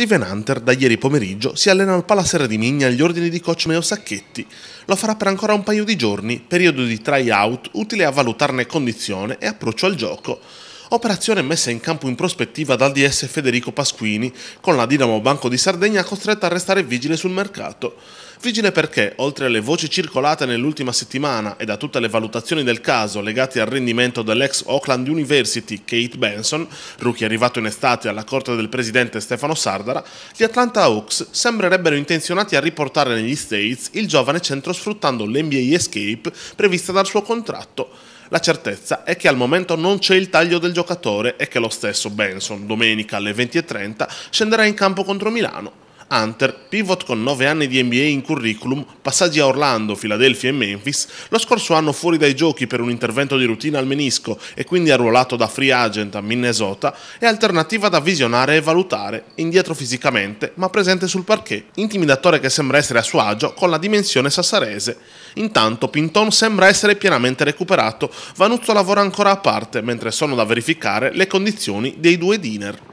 Steven Hunter da ieri pomeriggio si allena al Palasera di Migna agli ordini di coach Meo Sacchetti. Lo farà per ancora un paio di giorni, periodo di try-out utile a valutarne condizione e approccio al gioco. Operazione messa in campo in prospettiva dal DS Federico Pasquini, con la Dinamo Banco di Sardegna costretta a restare vigile sul mercato. Vigile perché, oltre alle voci circolate nell'ultima settimana e da tutte le valutazioni del caso legate al rendimento dell'ex Oakland University Kate Benson, rookie arrivato in estate alla corte del presidente Stefano Sardara, gli Atlanta Hawks sembrerebbero intenzionati a riportare negli States il giovane centro sfruttando l'NBA Escape prevista dal suo contratto. La certezza è che al momento non c'è il taglio del giocatore e che lo stesso Benson domenica alle 20.30 scenderà in campo contro Milano. Hunter, pivot con 9 anni di NBA in curriculum, passaggi a Orlando, Filadelfia e Memphis, lo scorso anno fuori dai giochi per un intervento di routine al menisco e quindi arruolato da free agent a Minnesota, è alternativa da visionare e valutare, indietro fisicamente ma presente sul parquet, intimidatore che sembra essere a suo agio con la dimensione sassarese. Intanto Pinton sembra essere pienamente recuperato, Vanuzzo lavora ancora a parte mentre sono da verificare le condizioni dei due dinner.